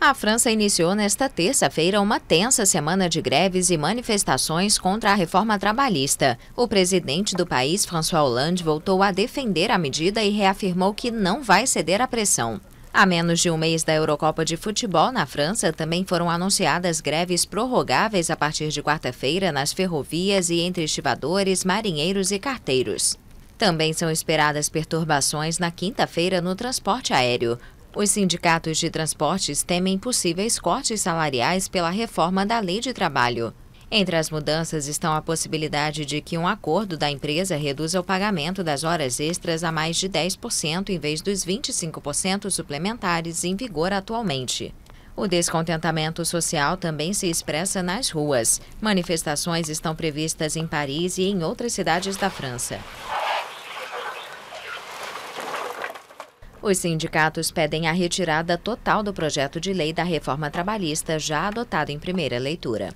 A França iniciou nesta terça-feira uma tensa semana de greves e manifestações contra a reforma trabalhista. O presidente do país, François Hollande, voltou a defender a medida e reafirmou que não vai ceder à pressão. A menos de um mês da Eurocopa de Futebol na França, também foram anunciadas greves prorrogáveis a partir de quarta-feira nas ferrovias e entre estivadores, marinheiros e carteiros. Também são esperadas perturbações na quinta-feira no transporte aéreo. Os sindicatos de transportes temem possíveis cortes salariais pela reforma da Lei de Trabalho. Entre as mudanças estão a possibilidade de que um acordo da empresa reduza o pagamento das horas extras a mais de 10% em vez dos 25% suplementares em vigor atualmente. O descontentamento social também se expressa nas ruas. Manifestações estão previstas em Paris e em outras cidades da França. Os sindicatos pedem a retirada total do projeto de lei da reforma trabalhista já adotado em primeira leitura.